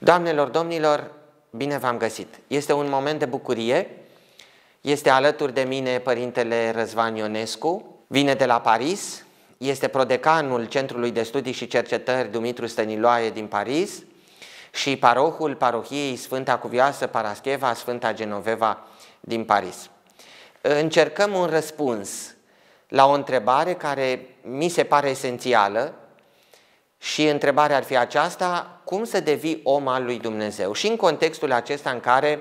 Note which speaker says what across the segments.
Speaker 1: Doamnelor, domnilor, bine v-am găsit! Este un moment de bucurie. Este alături de mine părintele Răzvan Ionescu, vine de la Paris, este prodecanul Centrului de Studii și Cercetări Dumitru Stăniloae din Paris și parohul parohiei Sfânta Cuvioasă Parascheva, Sfânta Genoveva din Paris. Încercăm un răspuns la o întrebare care mi se pare esențială și întrebarea ar fi aceasta, cum să devii om al lui Dumnezeu? Și în contextul acesta în care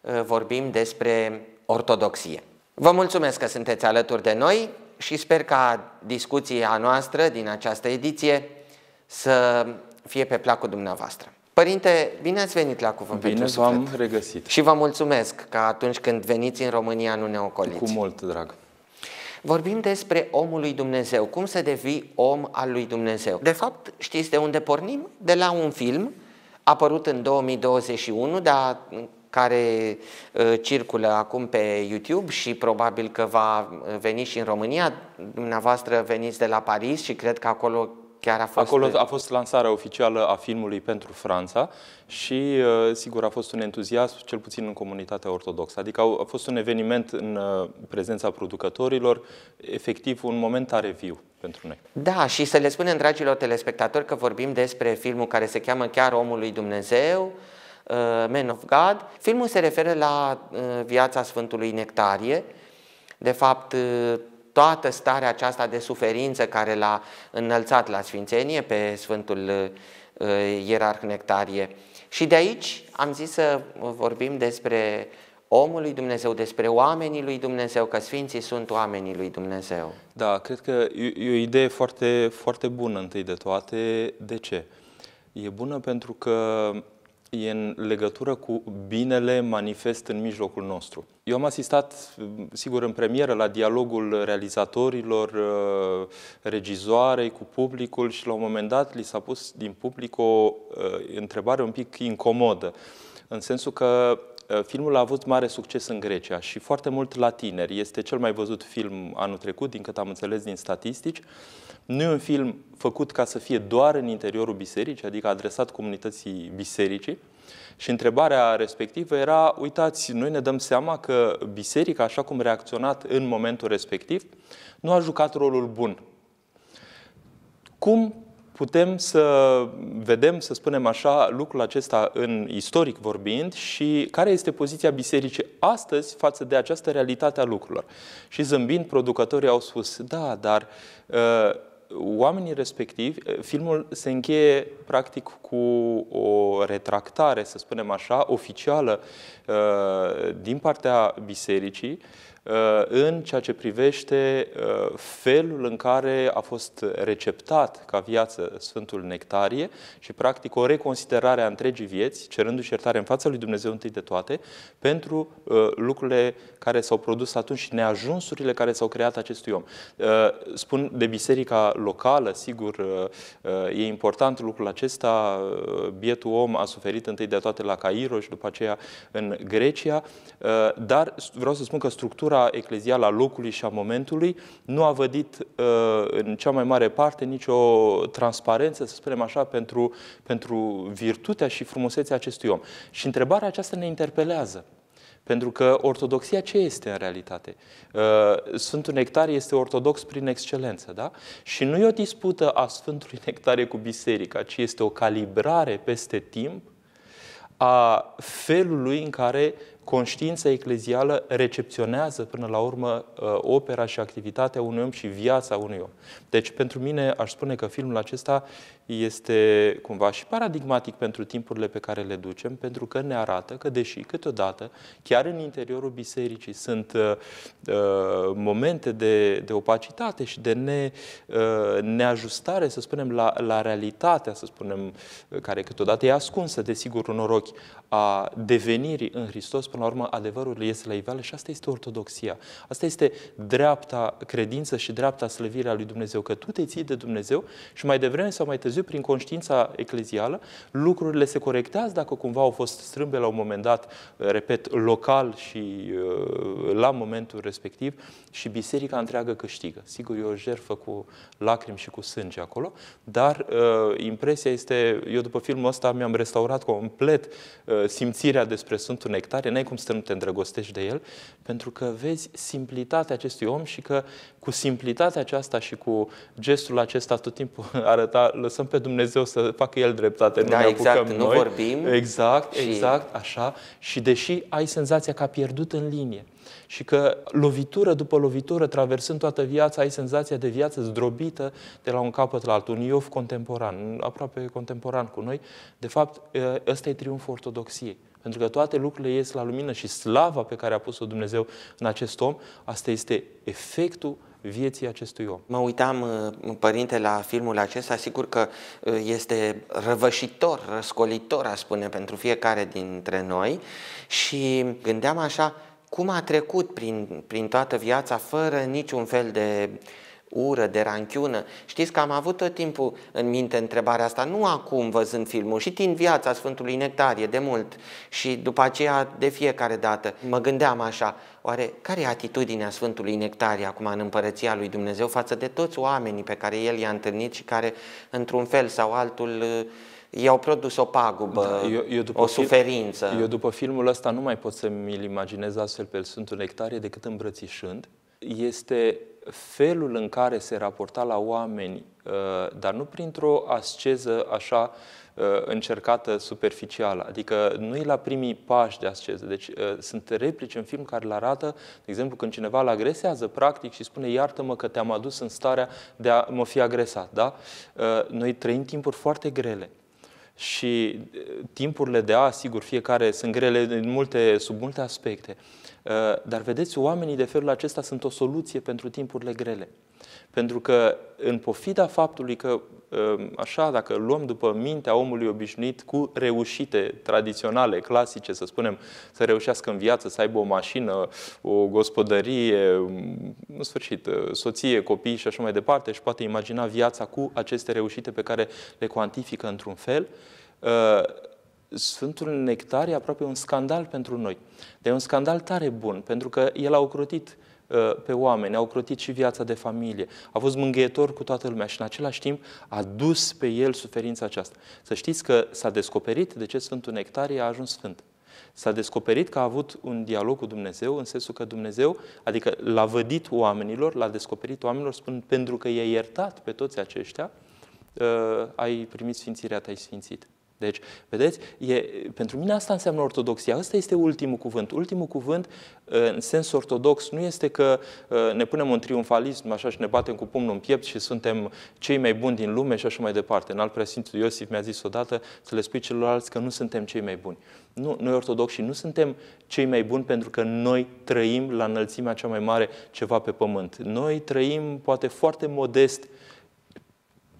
Speaker 1: uh, vorbim despre ortodoxie. Vă mulțumesc că sunteți alături de noi și sper ca discuția noastră din această ediție să fie pe placul dumneavoastră. Părinte, bine ați venit la Cuvânt bine pentru Suflet. Bine v-am regăsit. Și vă mulțumesc că atunci când veniți în România nu ne ocoliți. Cu mult drag. Vorbim despre omul lui Dumnezeu, cum să devii om al lui Dumnezeu. De fapt, știți de unde pornim? De la un film apărut în 2021, dar care uh, circulă acum pe YouTube și probabil că va uh, veni și în România. Dumneavoastră veniți de la Paris și cred că acolo Chiar a fost... Acolo a
Speaker 2: fost lansarea oficială a filmului pentru Franța și, uh, sigur, a fost un entuziasm, cel puțin în comunitatea ortodoxă. Adică a fost un eveniment în uh, prezența producătorilor, efectiv un moment tare viu pentru noi.
Speaker 1: Da, și să le spunem,
Speaker 2: dragilor telespectatori, că vorbim despre filmul care se cheamă chiar Omul lui
Speaker 1: Dumnezeu, uh, Man of God. Filmul se referă la viața Sfântului Nectarie, de fapt, toată starea aceasta de suferință care l-a înălțat la Sfințenie pe Sfântul uh, Ierarh Nectarie. Și de aici am zis să vorbim despre omul lui Dumnezeu, despre oamenii lui Dumnezeu, că Sfinții sunt oamenii lui Dumnezeu.
Speaker 2: Da, cred că e o idee foarte, foarte bună întâi de toate. De ce? E bună pentru că e în legătură cu binele manifest în mijlocul nostru. Eu am asistat, sigur, în premieră la dialogul realizatorilor, uh, regizoarei cu publicul și la un moment dat li s-a pus din public o uh, întrebare un pic incomodă, în sensul că Uh, filmul a avut mare succes în Grecia și foarte mult la tineri. Este cel mai văzut film anul trecut, din cât am înțeles din statistici. Nu e un film făcut ca să fie doar în interiorul bisericii, adică adresat comunității bisericii. Și întrebarea respectivă era, uitați, noi ne dăm seama că biserica, așa cum reacționat în momentul respectiv, nu a jucat rolul bun. Cum putem să vedem, să spunem așa, lucrul acesta în istoric vorbind și care este poziția bisericii astăzi față de această realitate a lucrurilor. Și zâmbind, producătorii au spus, da, dar uh, oamenii respectivi, uh, filmul se încheie practic cu o retractare, să spunem așa, oficială uh, din partea bisericii, Uh, în ceea ce privește uh, felul în care a fost receptat ca viață Sfântul Nectarie și practic o reconsiderare a întregii vieți, cerându-și iertare în fața lui Dumnezeu întâi de toate, pentru uh, lucrurile care s-au produs atunci și neajunsurile care s-au creat acestui om. Spun de biserica locală, sigur, e important lucrul acesta, bietul om a suferit întâi de toate la Cairo și după aceea în Grecia, dar vreau să spun că structura structura eclezială a locului și a momentului nu a vădit uh, în cea mai mare parte nicio transparență, să spunem așa, pentru, pentru virtutea și frumusețea acestui om. Și întrebarea aceasta ne interpelează. Pentru că ortodoxia ce este în realitate? Uh, Sfântul Nectar este ortodox prin excelență, da? Și nu e o dispută a Sfântului Nectarie cu biserica, ci este o calibrare peste timp a felului în care conștiința eclezială recepționează până la urmă uh, opera și activitatea unui om și viața unui om. Deci, pentru mine, aș spune că filmul acesta este cumva și paradigmatic pentru timpurile pe care le ducem, pentru că ne arată că, deși câteodată, chiar în interiorul bisericii sunt uh, uh momente de, de opacitate și de ne, uh, neajustare, să spunem, la, la realitatea, să spunem, uh, care câteodată e ascunsă, desigur, unor ochi, a devenirii în Hristos, până la urmă, adevărul este la iveală și asta este ortodoxia. Asta este dreapta credință și dreapta slăvirea lui Dumnezeu, că tu te ții de Dumnezeu și mai devreme sau mai târziu Dumnezeu prin conștiința eclezială, lucrurile se corectează dacă cumva au fost strâmbe la un moment dat, eh, repet, local și eh, la momentul respectiv și biserica întreagă câștigă. Sigur, e o jerfă cu lacrimi și cu sânge acolo, dar eh, impresia este, eu după filmul ăsta mi-am restaurat complet simțirea despre Sfântul Nectare, n-ai cum să nu te îndrăgostești de el, pentru că vezi simplitatea acestui om și că cu simplitatea aceasta și cu gestul acesta tot timpul arăta, lăsăm lăsăm pe Dumnezeu să facă El dreptate, da, nu exact, ne nu noi. vorbim. Exact, și... exact, așa. Și deși ai senzația că a pierdut în linie și că lovitură după lovitură, traversând toată viața, ai senzația de viață zdrobită de la un capăt la altul. Un Iov contemporan, aproape contemporan cu noi. De fapt, ăsta e triumful ortodoxiei. Pentru că toate lucrurile ies la lumină și slava pe care a pus-o Dumnezeu în acest om, asta este efectul vieții acestui om. Mă uitam,
Speaker 1: uh, părinte, la filmul acesta, sigur că uh, este răvășitor, răscolitor, a spune, pentru fiecare dintre noi și gândeam așa, cum a trecut prin, prin toată viața fără niciun fel de uh, ură, de ranchiună. Știți că am avut tot timpul în minte întrebarea asta, nu acum văzând filmul, și din viața Sfântului Nectarie, de mult. Și după aceea, de fiecare dată, mă gândeam așa, oare care e atitudinea Sfântului Nectarie acum în Împărăția lui Dumnezeu față de toți oamenii pe care El i-a întâlnit și care, într-un fel sau altul, uh, i-au produs o pagubă, da, eu, eu după o suferință. Film, eu după
Speaker 2: filmul ăsta nu mai pot să mi-l imaginez astfel pe Sfântul Nectarie decât îmbrățișând. Este felul în care se raporta la oameni, uh, dar nu printr-o asceză așa uh, încercată superficială, adică nu e la primii pași de asceză. Deci uh, sunt replici în film care le arată, de exemplu, când cineva îl agresează practic și spune iartă-mă că te-am adus în starea de a mă fi agresat. Da? Noi trăim timpuri foarte grele și timpurile de a, sigur, fiecare sunt grele în multe, sub multe aspecte, Uh, dar vedeți, oamenii de felul acesta sunt o soluție pentru timpurile grele. Pentru că în pofida faptului că, uh, așa, dacă luăm după mintea omului obișnuit cu reușite tradiționale, clasice, să spunem, să reușească în viață, să aibă o mașină, o gospodărie, mm, în sfârșit, uh, soție, copii și așa mai departe, și poate imagina viața cu aceste reușite pe care le cuantifică într-un fel, Sfântul Nectar e aproape un scandal pentru noi. Dar e un scandal tare bun, pentru că el a ocrotit uh, pe oameni, a crotit și viața de familie, a fost mângâietor cu toată lumea și în același timp a dus pe el suferința aceasta. Să știți că s-a descoperit de ce Sfântul Nectarie a ajuns Sfânt. S-a descoperit că a avut un dialog cu Dumnezeu, în sensul că Dumnezeu, adică l-a vădit oamenilor, l-a descoperit oamenilor, spun, pentru că i-a iertat pe toți aceștia, uh, ai primit sfințirea, te-ai sfințit. Deci, vedeți, e, pentru mine asta înseamnă ortodoxia. Asta este ultimul cuvânt. Ultimul cuvânt, uh, în sens ortodox, nu este că uh, ne punem în triumfalism așa și ne batem cu pumnul în piept și suntem cei mai buni din lume și așa mai departe. În alt preasfințul Iosif mi-a zis odată să le spui celorlalți că nu suntem cei mai buni. Nu, noi ortodoxi nu suntem cei mai buni pentru că noi trăim la înălțimea cea mai mare ceva pe pământ. Noi trăim poate foarte modest uh,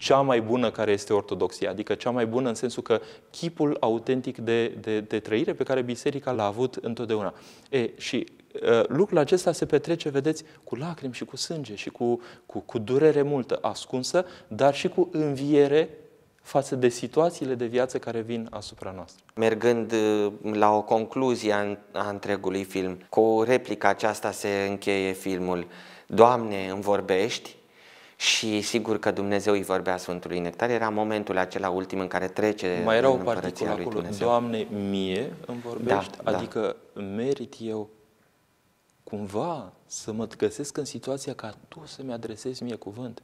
Speaker 2: cea mai bună care este ortodoxia, adică cea mai bună în sensul că chipul autentic de, de, de trăire pe care biserica l-a avut întotdeauna. E, și lucrul acesta se petrece, vedeți, cu lacrimi și cu sânge și cu, cu, cu durere multă ascunsă, dar și cu înviere față de situațiile de viață care vin asupra noastră.
Speaker 1: Mergând la o concluzie a întregului film, cu replica aceasta se încheie filmul. Doamne, îmi vorbești? și sigur că Dumnezeu îi vorbea Sfântului Nectar, era momentul acela ultim în care trece Mai era o particulă acolo, Dumnezeu. Doamne, mie îmi vorbești, da, da. adică
Speaker 2: da. merit eu cumva să mă găsesc în situația ca Tu să-mi adresezi mie cuvânt.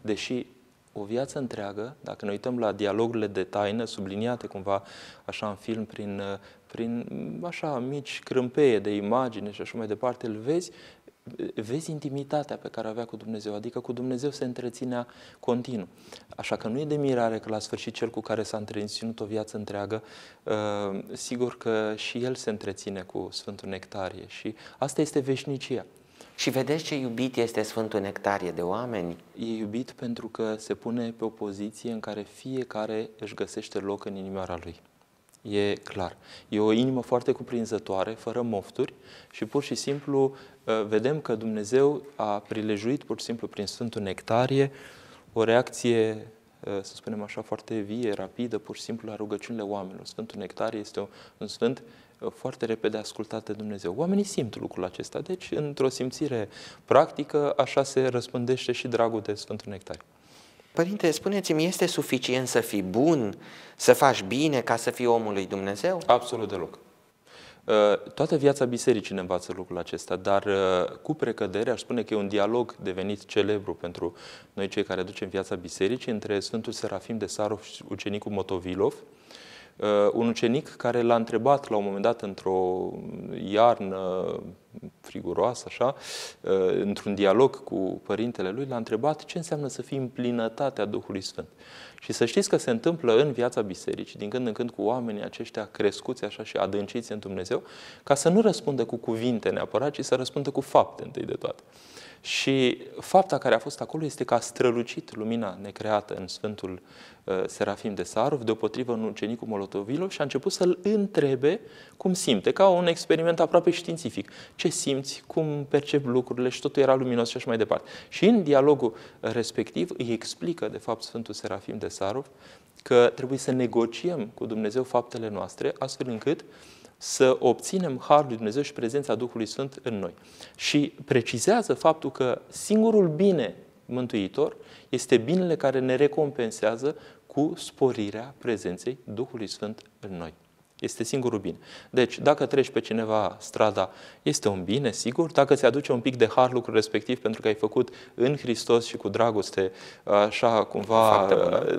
Speaker 2: Deși o viață întreagă, dacă ne uităm la dialogurile de taină, subliniate cumva așa în film prin, uh, prin mm, așa mici crâmpeie de imagine și așa mai departe, îl vezi, uh, vezi intimitatea pe care avea cu Dumnezeu, adică cu Dumnezeu se întreținea continuu. Așa că nu e de mirare că la sfârșit cel cu care s-a întreținut o viață întreagă, uh, sigur că și el se întreține cu Sfântul Nectarie și asta este veșnicia. Și vedeți ce iubit este Sfântul Nectarie de oameni? E iubit pentru că se pune pe o poziție în care fiecare își găsește loc în inimioara lui. E clar. E o inimă foarte cuprinzătoare, fără mofturi și pur și simplu ă, vedem că Dumnezeu a prilejuit pur și simplu prin Sfântul Nectarie o reacție ă, să spunem așa, foarte vie, rapidă, pur și simplu la rugăciunile oamenilor. Sfântul Nectarie este un sfânt foarte repede ascultat de Dumnezeu. Oamenii simt lucrul acesta, deci într-o simțire practică așa se răspândește și dragul de Sfântul Nectar. Părinte, spuneți-mi, este suficient să fii bun, să faci bine ca să fii omul lui Dumnezeu? Absolut deloc. Uh, toată viața bisericii ne învață lucrul acesta, dar uh, cu precădere aș spune că e un dialog devenit celebru pentru noi cei care ducem viața bisericii între Sfântul Serafim de Sarov și ucenicul Motovilov, Uh, un ucenic care l-a întrebat la un moment dat într-o iarnă friguroasă, așa, uh, într-un dialog cu părintele lui, l-a întrebat ce înseamnă să fii în plinătatea Duhului Sfânt. Și să știți că se întâmplă în viața bisericii, din când în când cu oamenii aceștia crescuți așa și adânciți în Dumnezeu, ca să nu răspundă cu cuvinte neapărat, ci să răspundă cu fapte întâi de toate. Și fapta care a fost acolo este că a strălucit lumina necreată în Sfântul uh, Serafim de Sarov, deopotrivă în ucenicul molotovilo, și a început să-l întrebe cum simte, ca un experiment aproape științific. Ce simți, cum percep lucrurile și totul era luminos și așa mai departe. Și în dialogul respectiv îi explică, de fapt, Sfântul Serafim de Sarov că trebuie să negociem cu Dumnezeu faptele noastre, astfel încât uh, să obținem Harul lui Dumnezeu și prezența Duhului Sfânt în noi. Și precizează faptul că singurul bine mântuitor este binele care ne recompensează cu sporirea prezenței Duhului Sfânt în noi. Este singurul bine. Deci, dacă treci pe cineva strada, este un bine, sigur. Dacă ți aduce un pic de har lucrul respectiv pentru că ai făcut în Hristos și cu dragoste, așa cumva,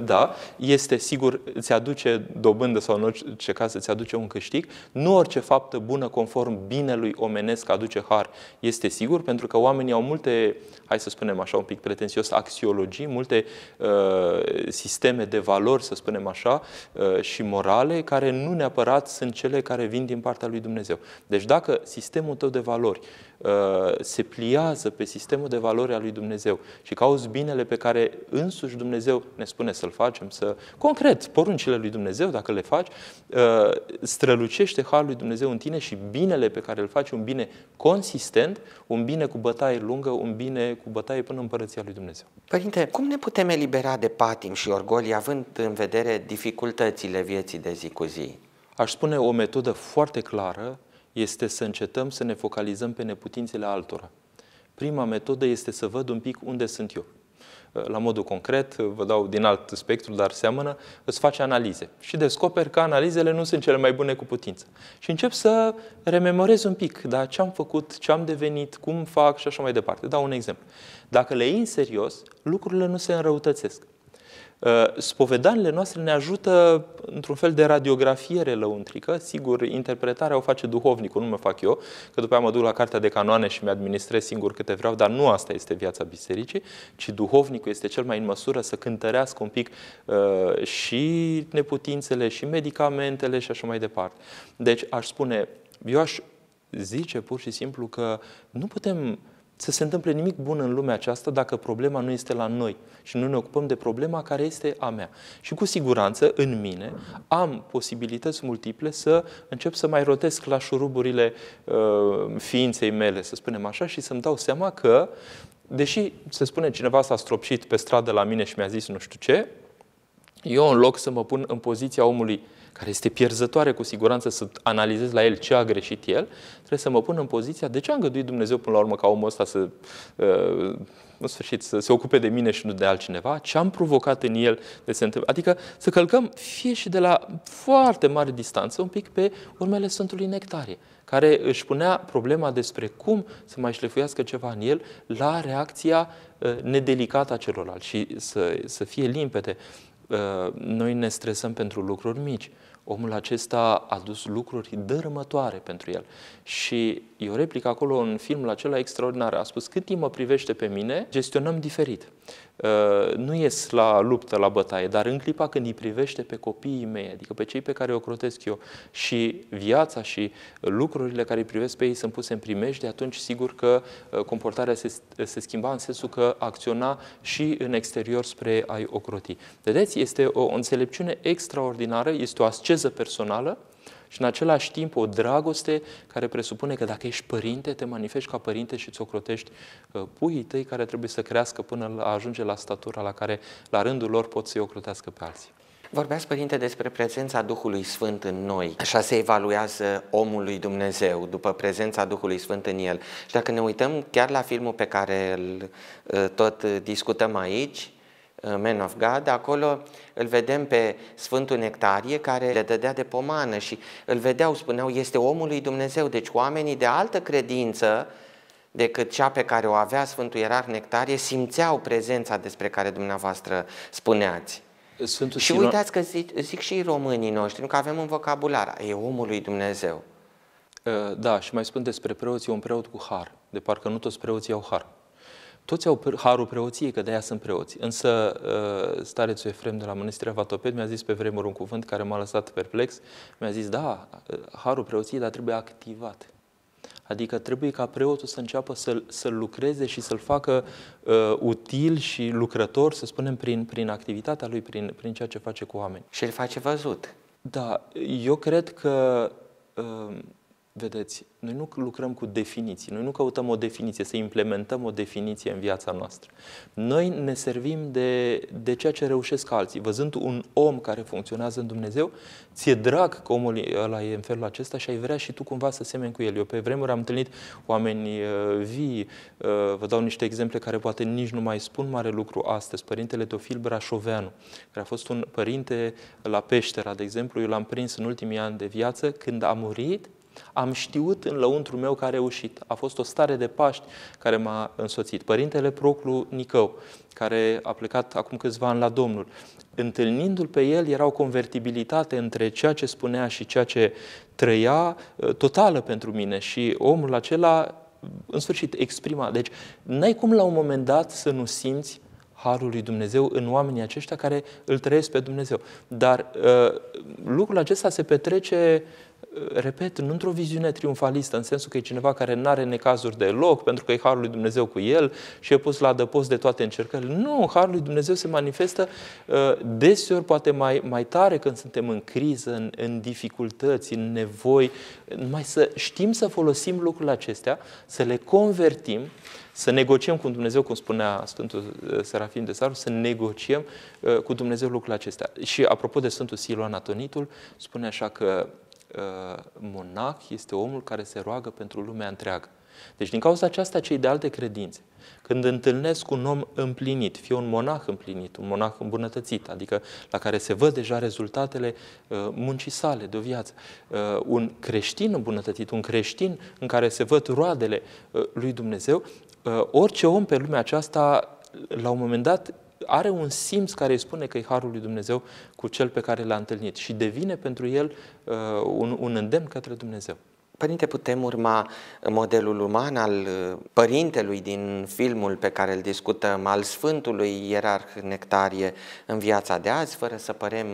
Speaker 2: da, este sigur, ți aduce dobândă sau în orice caz ți aduce un câștig. Nu orice faptă bună conform binelui omenesc aduce har, este sigur, pentru că oamenii au multe, hai să spunem așa un pic pretențios, axiologii, multe uh, sisteme de valori, să spunem așa, uh, și morale, care nu neapărat adevărat sunt cele care vin din partea lui Dumnezeu. Deci dacă sistemul tău de valori uh, se pliază pe sistemul de valori al lui Dumnezeu și cauți binele pe care însuși Dumnezeu ne spune să-l facem, să concret, poruncile lui Dumnezeu, dacă le faci, uh, strălucește harul lui Dumnezeu în tine și binele pe care îl faci, un bine consistent, un bine cu bătaie lungă, un bine cu bătaie până în părăția lui Dumnezeu.
Speaker 1: Părinte, cum ne putem
Speaker 2: elibera de patim și orgolii având în vedere dificultățile vieții de zi cu zi? aș spune o metodă foarte clară este să încetăm să ne focalizăm pe neputințele altora. Prima metodă este să văd un pic unde sunt eu. La modul concret, vă dau din alt spectru, dar seamănă, îți face analize și descoperi că analizele nu sunt cele mai bune cu putință. Și încep să rememorez un pic, da, ce am făcut, ce am devenit, cum fac și așa mai departe. Dau un exemplu. Dacă le iei în serios, lucrurile nu se înrăutățesc. Uh, Spovedanile noastre ne ajută într-un fel de radiografiere lăuntrică. Sigur, interpretarea o face duhovnicul, nu mă fac eu, că după aceea mă duc la cartea de canoane și mi-administrez singur câte vreau, dar nu asta este viața bisericii, ci duhovnicul este cel mai în măsură să cântărească un pic uh, și neputințele, și medicamentele și așa mai departe. Deci aș spune, eu aș zice pur și simplu că nu putem uh, să se întâmple nimic bun în lumea aceasta dacă problema nu este la noi și nu ne ocupăm de problema care este a mea. Și cu siguranță, în mine, am posibilități multiple să încep să mai rotesc la șuruburile uh, ființei mele, să spunem așa, și să-mi dau seama că, deși, se spune, cineva s-a stropșit pe stradă la mine și mi-a zis nu știu ce, eu, în loc să mă pun în poziția omului uh, care este pierzătoare cu siguranță să analizez la el ce a greșit el, trebuie să mă pun în poziția de ce a îngăduit Dumnezeu până la urmă ca omul ăsta să, uh, în sfârșit, să se ocupe de mine și nu de altcineva, ce am provocat în el de se întâmplă. Adică să călcăm fie și de la foarte mare distanță un pic pe urmele Sfântului Nectarie, care își punea problema despre cum să mai șlefuiască ceva în el la reacția uh, nedelicată a celorlalți și să, să fie limpede Ă, noi ne stresăm pentru lucruri mici. Omul acesta a dus lucruri dărâmătoare pentru el. Și e o replică acolo în filmul acela extraordinar. A spus, cât timp mă privește pe mine, gestionăm diferit. Uh, nu ies la luptă, la bătaie, dar în clipa când îi privește pe copiii mei, adică pe cei pe care o crotesc eu și viața și lucrurile care îi privesc pe ei sunt puse în primejde, atunci sigur că uh, comportarea se, se schimba în sensul că acționa și în exterior spre a-i ocroti. Vedeți, este o înțelepciune extraordinară, este o asceză personală, și în același timp o dragoste care presupune că dacă ești părinte, te manifesti ca părinte și îți ocrotești puii tăi care trebuie să crească până ajunge la statura la care la rândul lor pot să-i ocrotească pe alții. Vorbeați, Părinte, despre prezența Duhului Sfânt în
Speaker 1: noi. Așa se evaluează omul lui Dumnezeu, după prezența Duhului Sfânt în el. Și dacă ne uităm chiar la filmul pe care îl ă, tot discutăm aici, Uh, Man of God, acolo îl vedem pe Sfântul Nectarie care le dădea de pomană și îl vedeau, spuneau, este omul lui Dumnezeu, deci oamenii de altă credință decât cea pe care o avea Sfântul Ierarh Nectarie simțeau prezența despre care dumneavoastră spuneați.
Speaker 2: Sfântul și uitați
Speaker 1: că zic, zic și românii noștri, că avem un vocabular,
Speaker 2: e omul lui Dumnezeu. Uh, da, și mai spun despre preoți, e un preot cu har, de parcă nu toți preoții au har toți au harul preoției, că de-aia sunt preoți. Însă uh, starețul Efrem de la Mănăstirea Vatoped mi-a zis pe vremuri un cuvânt care m-a lăsat perplex. Mi-a zis, da, uh, harul preoției, dar trebuie activat. Adică trebuie ca preotul să înceapă să-l, să lucreze și să-l facă uh, util și lucrător, să spunem, prin, prin activitatea lui, prin, prin ceea ce face cu oameni. Și îl face văzut. Da, eu cred că uh, Vedeți, noi nu lucrăm cu definiții, noi nu căutăm o definiție, să implementăm o definiție în viața noastră. Noi ne servim de, de ceea ce reușesc alții. Văzând un om care funcționează în Dumnezeu, ți-e drag că omul ăla e în felul acesta și ai vrea și tu cumva să semeni cu el. Eu pe vremuri am întâlnit oameni uh, vii, uh, vă dau niște exemple care poate nici nu mai spun mare lucru astăzi. Părintele Teofil Brașoveanu, care a fost un părinte la Peștera, de exemplu, eu l-am prins în ultimii ani de viață, când a murit, am știut în lăuntru meu că a reușit. A fost o stare de Paști care m-a însoțit. Părintele Proclu Nicău, care a plecat acum câțiva ani la Domnul, întâlnindu-l pe el, era o convertibilitate între ceea ce spunea și ceea ce trăia ă, totală pentru mine și omul acela în sfârșit exprima. Deci n-ai cum la un moment dat să nu simți harul lui Dumnezeu în oamenii aceștia care îl trăiesc pe Dumnezeu. Dar uh, lucrul acesta se petrece repet, nu într-o viziune triumfalistă, în sensul că e cineva care nu are necazuri deloc, pentru că e Harul lui Dumnezeu cu el și e pus la adăpost de toate încercările. Nu, Harul lui Dumnezeu se manifestă deseori, poate mai, mai tare când suntem în criză, în, în dificultăți, în nevoi. Mai să știm să folosim lucrurile acestea, să le convertim, să negociem cu Dumnezeu, cum spunea Sfântul Serafim de Saru, să negociem cu Dumnezeu lucrurile acestea. Și apropo de Sfântul Siluan Atonitul, spune așa că Uh, monac este omul care se roagă pentru lumea întreagă. Deci din cauza aceasta cei de alte credințe, când întâlnesc un om împlinit, fie un monah împlinit, un monah îmbunătățit, adică la care se văd deja rezultatele uh, muncii sale de o viață, uh, un creștin îmbunătățit, un creștin în care se văd roadele lui Dumnezeu, orice om pe lumea aceasta la un moment dat are un simț care îi spune că e harul lui Dumnezeu cu cel pe care l-a întâlnit și devine pentru el uh, un, un îndemn către Dumnezeu. Părinte, putem urma modelul uman al uh,
Speaker 1: părintelui din filmul pe care îl discutăm, al Sfântului Ierarh Nectarie în viața de azi, fără să părem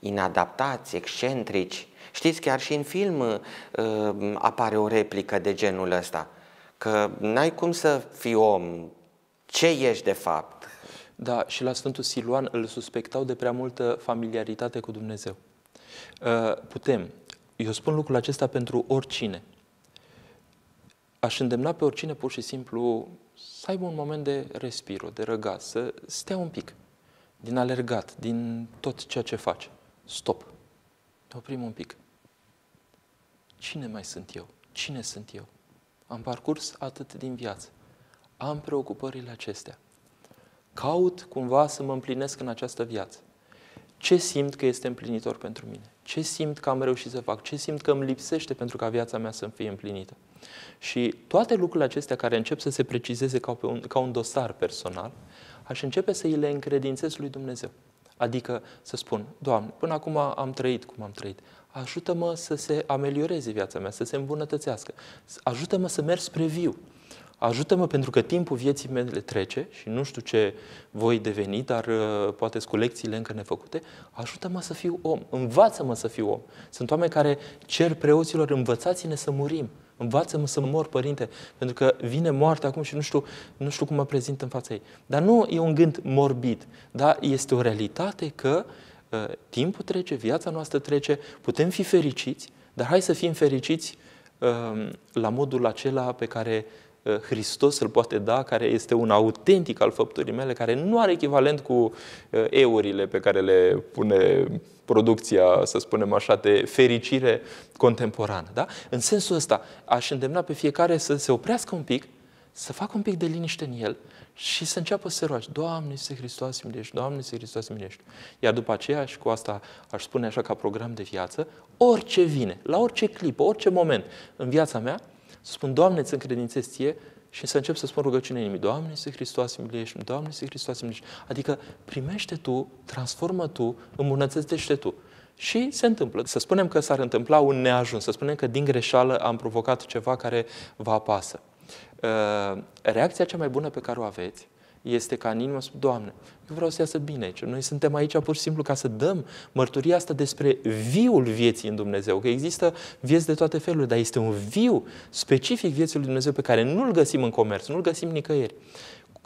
Speaker 1: inadaptați, excentrici. Știți, chiar și în film uh, apare o replică de genul ăsta, că
Speaker 2: n-ai cum să fii om, ce ești de fapt? Da, și la Sfântul Siluan îl suspectau de prea multă familiaritate cu Dumnezeu. Uh, putem. Eu spun lucrul acesta pentru oricine. Aș îndemna pe oricine pur și simplu să aibă un moment de respiro, de răgaz, să stea un pic din alergat, din tot ceea ce face. Stop. Ne oprim un pic. Cine mai sunt eu? Cine sunt eu? Am parcurs atât din viață. Am preocupările acestea. Caut cumva să mă împlinesc în această viață. Ce simt că este împlinitor pentru mine? Ce simt că am reușit să fac? Ce simt că îmi lipsește pentru ca viața mea să fie împlinită? Și toate lucrurile acestea care încep să se precizeze ca, pe un, ca un dosar personal, aș începe să îi le încredințez lui Dumnezeu. Adică să spun, Doamne, până acum am trăit cum am trăit, ajută-mă să se amelioreze viața mea, să se îmbunătățească, ajută-mă să merg spre viu, ajută-mă pentru că timpul vieții mele trece și nu știu ce voi deveni, dar uh, poate cu lecțiile încă nefăcute, ajută-mă să fiu om, învață-mă să fiu om. Sunt oameni care cer preoților, învățați-ne să murim, învață-mă să mor, părinte, pentru că vine moartea acum și nu știu, nu știu cum mă prezint în fața ei. Dar nu e un gând morbid, dar este o realitate că uh, timpul trece, viața noastră trece, putem fi fericiți, dar hai să fim fericiți uh, la modul acela pe care Eh, Hristos îl poate da, care este un autentic al făpturii mele, care nu are echivalent cu eh, eurile pe care le pune producția, să spunem așa, de fericire contemporană. Da? În sensul ăsta, aș îndemna pe fiecare să se oprească un pic, să facă un pic de liniște în el și să înceapă să roage. Doamne, Iisuse Hristos, milești! Doamne, Iisuse Hristos, milești! Iar după aceea, și cu asta aș spune așa ca program de viață, orice vine, la orice clipă, orice moment în viața mea, să spun, Doamne, îți încredințez Ție și să încep să spun rugăciune inimii. Doamne, Iisus Hristos, miluiește Doamne, Iisus Hristos, miluiește Adică primește Tu, transformă Tu, îmbunătățește Tu. Și se întâmplă. Să spunem că s-ar întâmpla un neajuns, să spunem că din greșeală am provocat ceva care vă apasă. Ă, reacția cea mai bună pe care o aveți este ca în inimă, spune, Doamne, eu vreau să iasă bine aici. Noi suntem aici pur și simplu ca să dăm mărturia asta despre viul vieții în Dumnezeu, că există vieți de toate felurile, dar este un viu specific vieții lui Dumnezeu pe care nu-l găsim în comerț, nu-l găsim nicăieri.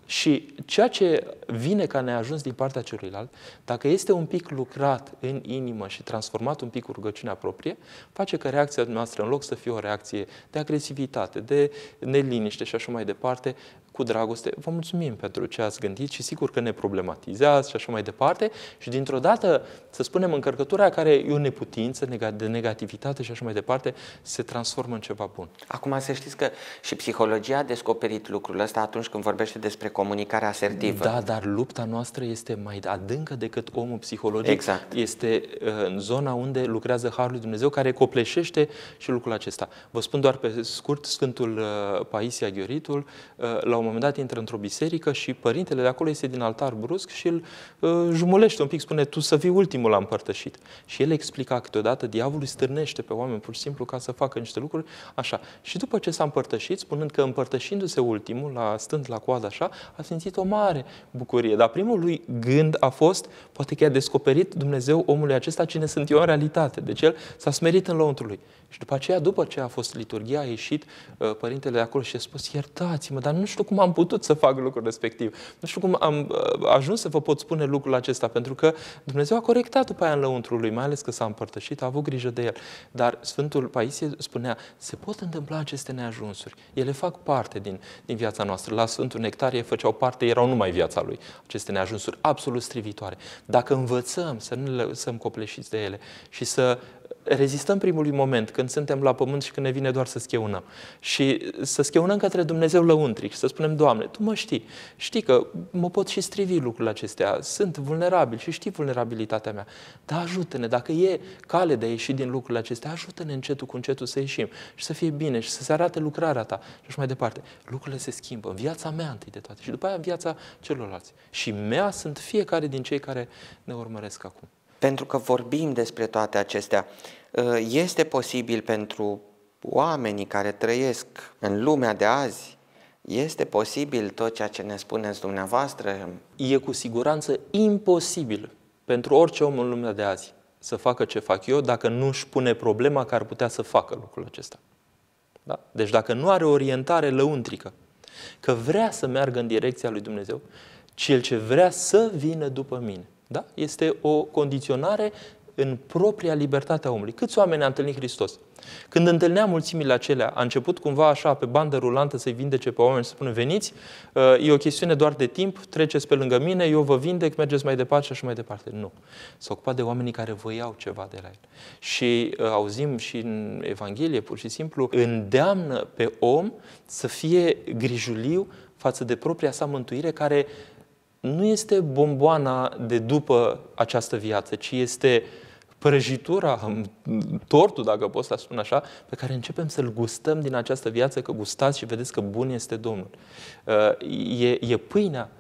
Speaker 2: Și ceea ce vine ca ajuns din partea celuilalt, dacă este un pic lucrat în inimă și transformat un pic rugăciunea proprie, face că reacția noastră, în loc să fie o reacție de agresivitate, de neliniște și așa mai departe, cu dragoste, vă mulțumim pentru ce ați gândit și sigur că ne problematizează și așa mai departe și dintr-o dată, să spunem, încărcătura care e o neputință de negativitate și așa mai departe, se transformă în ceva bun. Acum să știți că și psihologia a descoperit
Speaker 1: lucrul ăsta atunci când vorbește despre comunicarea asertivă. Da,
Speaker 2: dar lupta noastră este mai adâncă decât omul psihologic. Exact. Este uh, în zona unde lucrează Harul lui Dumnezeu care copleșește și lucrul acesta. Vă spun doar pe scurt, Sfântul uh, Paisia Ghioritul, uh, la un un moment dat intră într-o biserică și părintele de acolo este din altar brusc și îl uh, jumulește un pic, spune, tu să vii ultimul la împărtășit. Și el explica câteodată, diavolul stârnește pe oameni pur și simplu ca să facă niște lucruri, așa. Și după ce s-a împărtășit, spunând că împărtășindu-se ultimul, la, stând la coadă așa, a simțit o mare bucurie. Dar primul lui gând a fost, poate că i-a descoperit Dumnezeu omului acesta cine sunt eu în realitate. Deci el s-a smerit în lăuntrul lui. Și după aceea, după ce a fost liturgia, a ieșit uh, părintele de acolo și a spus, iertați-mă, dar nu știu cum cum am putut să fac lucrul respectiv. Nu știu cum am uh, ajuns să vă pot spune lucrul acesta, pentru că Dumnezeu a corectat după aia în lăuntrul lui, mai ales că s-a împărtășit, a avut grijă de el. Dar Sfântul Paisie spunea, se pot întâmpla aceste neajunsuri. Ele fac parte din, din viața noastră. La Sfântul Nectarie făceau parte, erau numai viața lui, aceste neajunsuri absolut strivitoare. Dacă învățăm să nu lăsăm copleșiți de ele și să rezistăm primului moment, când suntem la pământ și când ne vine doar să scheunăm. Și să scheunăm către Dumnezeu lăuntric și să spunem, Doamne, Tu mă știi, știi că mă pot și strivi lucrurile acestea, sunt vulnerabil și știi vulnerabilitatea mea, dar ajută-ne, dacă e cale de a ieși din lucrurile acestea, ajută-ne încetul cu încetul să ieșim și să fie bine și să se arate lucrarea Ta și așa mai departe. Lucrurile se schimbă, viața mea întâi de toate și după aia viața celorlalți. Și mea sunt fiecare din cei care ne urmăresc acum pentru că vorbim
Speaker 1: despre toate acestea, ă, este posibil pentru oamenii care trăiesc în lumea de azi,
Speaker 2: este posibil tot ceea ce ne spuneți dumneavoastră? E cu siguranță imposibil pentru orice om în lumea de azi să facă ce fac eu dacă nu își pune problema că ar putea să facă lucrul acesta. Da? Deci dacă nu are orientare lăuntrică, că vrea să meargă în direcția lui Dumnezeu, ci el ce vrea să vină după mine. Da? Este o condiționare în propria libertate a omului. Câți oameni a întâlnit Hristos? Când întâlnea mulțimile acelea, a început cumva așa pe bandă rulantă să-i vindece pe oameni, să spună veniți, e o chestiune doar de timp, treceți pe lângă mine, eu vă vindec, mergeți mai departe și așa mai departe. Nu. S-a ocupat de oamenii care voiau ceva de la el. Și uh, auzim și în Evanghelie, pur și simplu, îndeamnă pe om să fie grijuliu față de propria sa mântuire care uh, nu este bomboana de după această viață, ci este prăjitura, tortul, dacă pot să spun așa, pe care începem să-l gustăm din această viață, că gustați și vedeți că bun este Domnul. Uh, e, e pâinea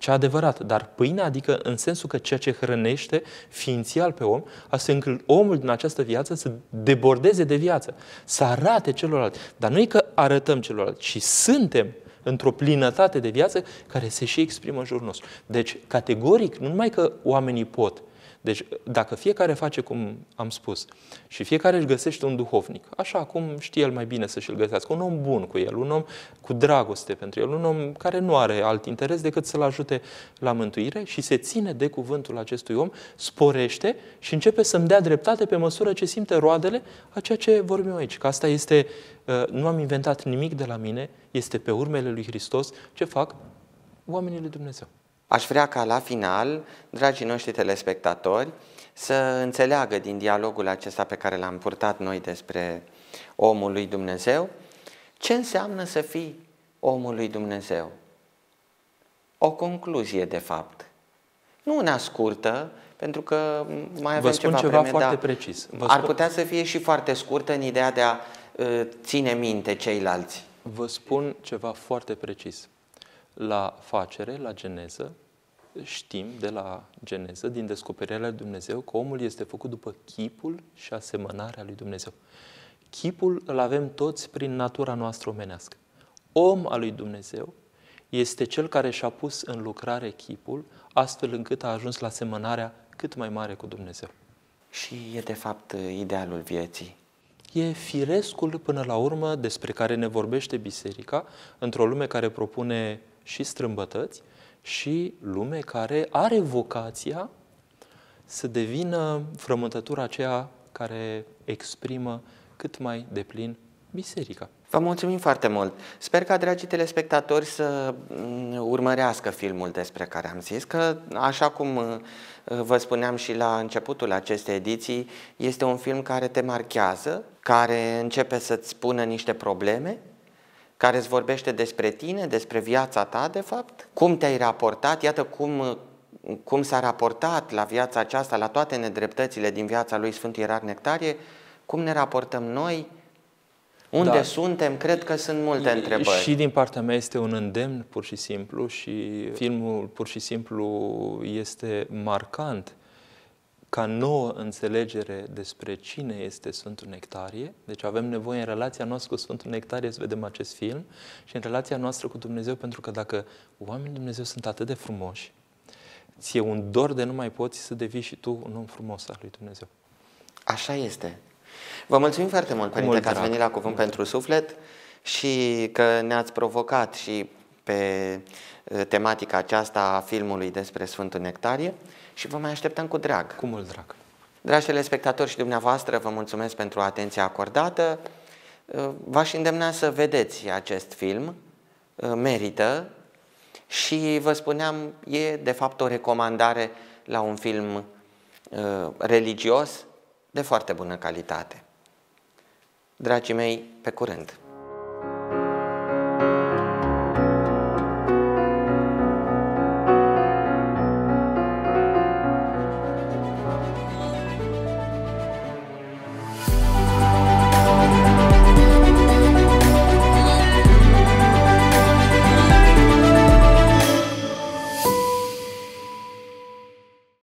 Speaker 2: cea adevărată, dar pâinea, adică în sensul că ceea ce hrănește ființial pe om, astfel încât omul din această viață să debordeze de viață, să arate celorlalți. Dar nu e că arătăm celorlalți, ci suntem uh, într-o plinătate de viață care se și exprimă în jurul nostru. Deci, categoric, nu numai că oamenii pot, deci, dacă fiecare face cum am spus și fiecare își găsește un duhovnic, așa cum știe el mai bine să-și îl găsească, un om bun cu el, un om cu dragoste pentru el, un om care nu are alt interes decât să-l ajute la mântuire și se ține de cuvântul acestui om, sporește și începe să-mi dea dreptate pe măsură ce simte roadele a ceea ce vorbim aici. Că asta este, uh, nu am inventat nimic de la mine, este pe urmele lui Hristos ce fac oamenii lui Dumnezeu. Aș vrea ca la final, dragii
Speaker 1: noștri telespectatori, să înțeleagă din dialogul acesta pe care l-am purtat noi despre omul lui Dumnezeu, ce înseamnă să fii omul lui Dumnezeu. O concluzie, de fapt. Nu una scurtă, pentru că mai avem Vă spun ceva, ceva vreme, foarte dar
Speaker 2: precis. Vă ar spun... putea
Speaker 1: să fie și foarte
Speaker 2: scurtă în ideea de a ă, ține minte ceilalți. Vă spun ceva foarte precis la facere, la geneză, știm de la geneză, din descoperirea lui Dumnezeu, că omul este făcut după chipul și asemănarea lui Dumnezeu. Chipul îl avem toți prin natura noastră omenească. Om al lui Dumnezeu este cel care și-a pus în lucrare chipul, astfel încât a ajuns la asemănarea cât mai mare cu Dumnezeu. Și e de fapt idealul vieții. E firescul până la urmă despre care ne vorbește Biserica într-o lume care propune și strâmbătăți și lume care are vocația să devină frământătura aceea care exprimă cât mai deplin biserica.
Speaker 1: Vă mulțumim foarte mult! Sper ca dragii telespectatori să mm, urmărească filmul despre care am zis, că așa cum uh, vă spuneam și la începutul acestei ediții, este un film care te marchează, care începe să-ți spună niște probleme care îți vorbește despre tine, despre viața ta, de fapt, cum te-ai raportat, iată cum, cum s-a raportat la viața aceasta, la toate nedreptățile din viața lui Sfânt Ierar Nectarie, cum ne raportăm noi, unde da. suntem, cred că sunt multe întrebări. Și
Speaker 2: din partea mea este un îndemn pur și simplu și filmul pur și simplu este marcant ca nouă înțelegere despre cine este Sfântul Nectarie. Deci avem nevoie în relația noastră cu Sfântul Nectarie să vedem acest film și în relația noastră cu Dumnezeu, pentru că dacă oamenii Dumnezeu sunt atât de frumoși, ți-e un dor de nu mai poți să devii și tu un om frumos al lui Dumnezeu. Așa este. Vă mulțumim
Speaker 1: foarte mult, Părinte, mult că ați venit la Cuvânt mult. pentru Suflet și că ne-ați provocat și pe eh, tematica aceasta a filmului despre Sfântul Nectarie și vă mai așteptăm cu drag. Cu mult drag. Dragi telespectatori și dumneavoastră, vă mulțumesc pentru atenția acordată. Uh, v-aș îndemna să vedeți acest film, uh, merită și vă spuneam, e de fapt o recomandare la un film uh, religios de foarte bună calitate. Dragii mei, pe curând!